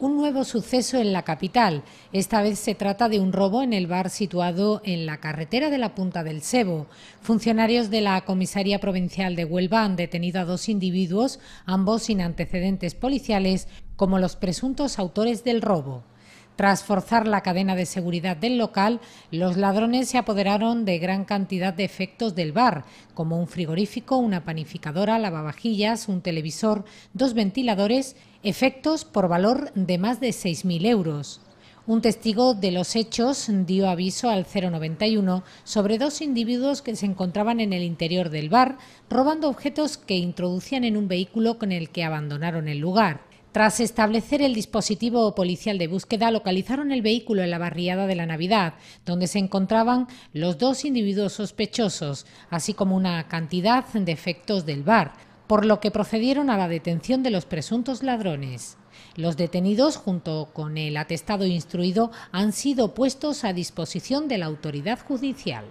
un nuevo suceso en la capital. Esta vez se trata de un robo en el bar situado en la carretera de la Punta del Sebo. Funcionarios de la Comisaría Provincial de Huelva han detenido a dos individuos, ambos sin antecedentes policiales, como los presuntos autores del robo. Tras forzar la cadena de seguridad del local, los ladrones se apoderaron de gran cantidad de efectos del bar, como un frigorífico, una panificadora, lavavajillas, un televisor, dos ventiladores efectos por valor de más de 6.000 euros. Un testigo de los hechos dio aviso al 091 sobre dos individuos que se encontraban en el interior del bar robando objetos que introducían en un vehículo con el que abandonaron el lugar. Tras establecer el dispositivo policial de búsqueda, localizaron el vehículo en la barriada de la Navidad, donde se encontraban los dos individuos sospechosos, así como una cantidad de efectos del bar por lo que procedieron a la detención de los presuntos ladrones. Los detenidos, junto con el atestado instruido, han sido puestos a disposición de la autoridad judicial.